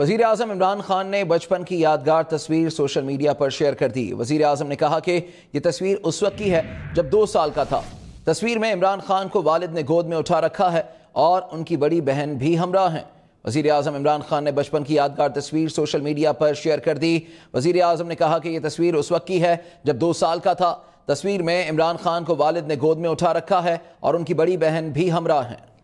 वजीर अजम इमरान खान ने बचपन की यादगार तस्वीर सोशल मीडिया पर शेयर कर दी वजीर अजम ने कहा कि यह तस्वीर उस वक्त की है जब दो साल का था तस्वीर में इमरान खान को वालिद ने गोद में उठा रखा है और उनकी बड़ी बहन भी हमरा हैं वजीर अजम इमरान खान ने बचपन की यादगार तस्वीर सोशल मीडिया पर शेयर कर दी वजीर अजम ने कहा कि यह तस्वीर उस वक्त की है जब दो साल का था तस्वीर में इमरान खान को वालिद ने गोद में उठा रखा है और उनकी बड़ी बहन भी हमरा हैं